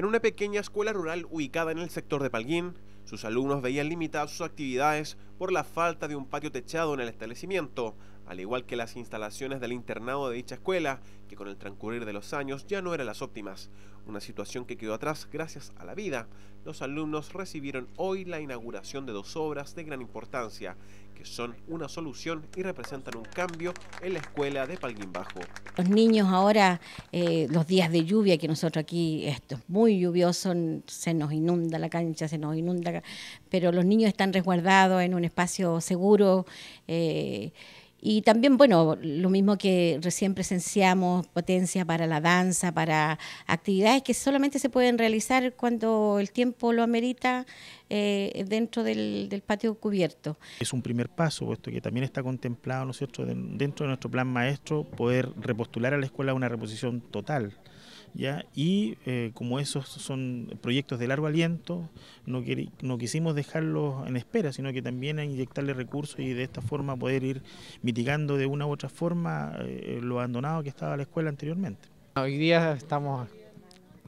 En una pequeña escuela rural ubicada en el sector de Palguín, sus alumnos veían limitadas sus actividades por la falta de un patio techado en el establecimiento, al igual que las instalaciones del internado de dicha escuela, que con el transcurrir de los años ya no eran las óptimas, una situación que quedó atrás gracias a la vida. Los alumnos recibieron hoy la inauguración de dos obras de gran importancia, que son una solución y representan un cambio en la escuela de Palguín Bajo. Los niños ahora, eh, los días de lluvia, que nosotros aquí esto es muy lluvioso, se nos inunda la cancha, se nos inunda, pero los niños están resguardados en un espacio seguro. Eh, y también, bueno, lo mismo que recién presenciamos, potencia para la danza, para actividades que solamente se pueden realizar cuando el tiempo lo amerita eh, dentro del, patio cubierto. Es un primer paso, puesto que también está contemplado ¿no es cierto? dentro de nuestro plan maestro poder repostular a la escuela una reposición total. ¿ya? y eh, como esos son proyectos de largo aliento, no, no quisimos dejarlos en espera, sino que también inyectarle recursos y de esta forma poder ir mitigando de una u otra forma eh, lo abandonado que estaba la escuela anteriormente. Hoy día estamos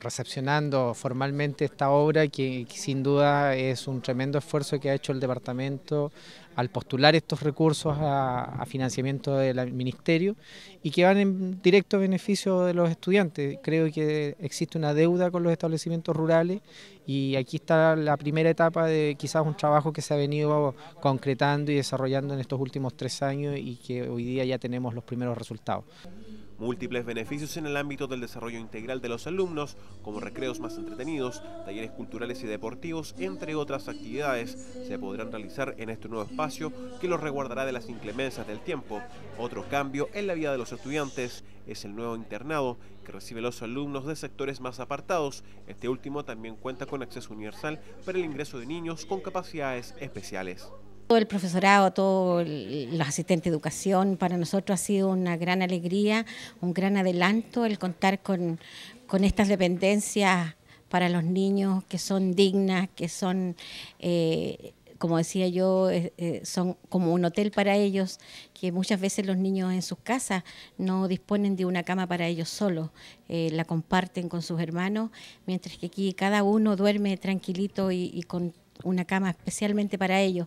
recepcionando formalmente esta obra que, sin duda es un tremendo esfuerzo que ha hecho el departamento al postular estos recursos a, a financiamiento del ministerio y que van en directo beneficio de los estudiantes. Creo que existe una deuda con los establecimientos rurales y aquí está la primera etapa de quizás un trabajo que se ha venido concretando y desarrollando en estos últimos tres años y que hoy día ya tenemos los primeros resultados múltiples beneficios en el ámbito del desarrollo integral de los alumnos, como recreos más entretenidos, talleres culturales y deportivos, entre otras actividades, se podrán realizar en este nuevo espacio que los reguardará de las inclemencias del tiempo. Otro cambio en la vida de los estudiantes es el nuevo internado que recibe los alumnos de sectores más apartados. Este último también cuenta con acceso universal para el ingreso de niños con capacidades especiales el profesorado, todos los asistentes de educación, para nosotros ha sido una gran alegría, un gran adelanto el contar con, estas dependencias para los niños que son dignas, que son... Eh, como decía yo, eh, eh, son como un hotel para ellos, que muchas veces los niños en sus casas no disponen de una cama para ellos solos, la comparten con sus hermanos, mientras que aquí cada uno duerme tranquilito y con una cama especialmente para ellos.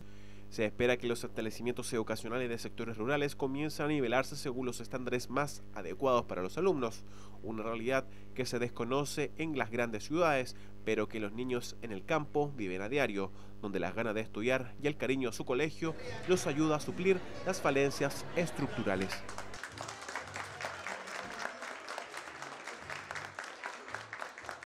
Se espera que los establecimientos educacionales de sectores rurales comiencen a nivelarse según los estándares más adecuados para los alumnos, una realidad que se desconoce en las grandes ciudades, pero que los niños en el campo viven a diario, donde las ganas de estudiar y el cariño a su colegio los ayuda a suplir las falencias estructurales.